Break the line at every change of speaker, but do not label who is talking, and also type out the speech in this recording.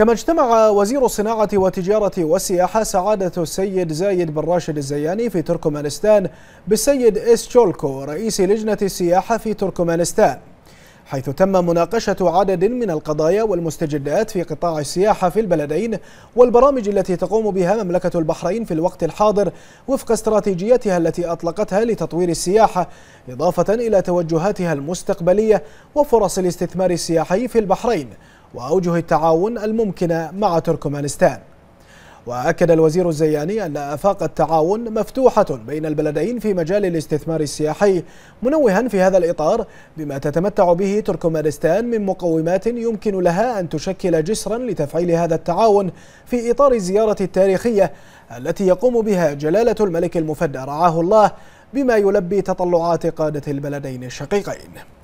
كما اجتمع وزير الصناعة والتجارة والسياحة سعادة السيد زايد بن راشد الزياني في تركمانستان بالسيد إس تشولكو رئيس لجنة السياحة في تركمانستان حيث تم مناقشة عدد من القضايا والمستجدات في قطاع السياحة في البلدين والبرامج التي تقوم بها مملكة البحرين في الوقت الحاضر وفق استراتيجيتها التي أطلقتها لتطوير السياحة إضافة إلى توجهاتها المستقبلية وفرص الاستثمار السياحي في البحرين وأوجه التعاون الممكنة مع تركمانستان وأكد الوزير الزياني أن آفاق التعاون مفتوحة بين البلدين في مجال الاستثمار السياحي منوها في هذا الإطار بما تتمتع به تركمانستان من مقومات يمكن لها أن تشكل جسرا لتفعيل هذا التعاون في إطار الزيارة التاريخية التي يقوم بها جلالة الملك المفدى رعاه الله بما يلبي تطلعات قادة البلدين الشقيقين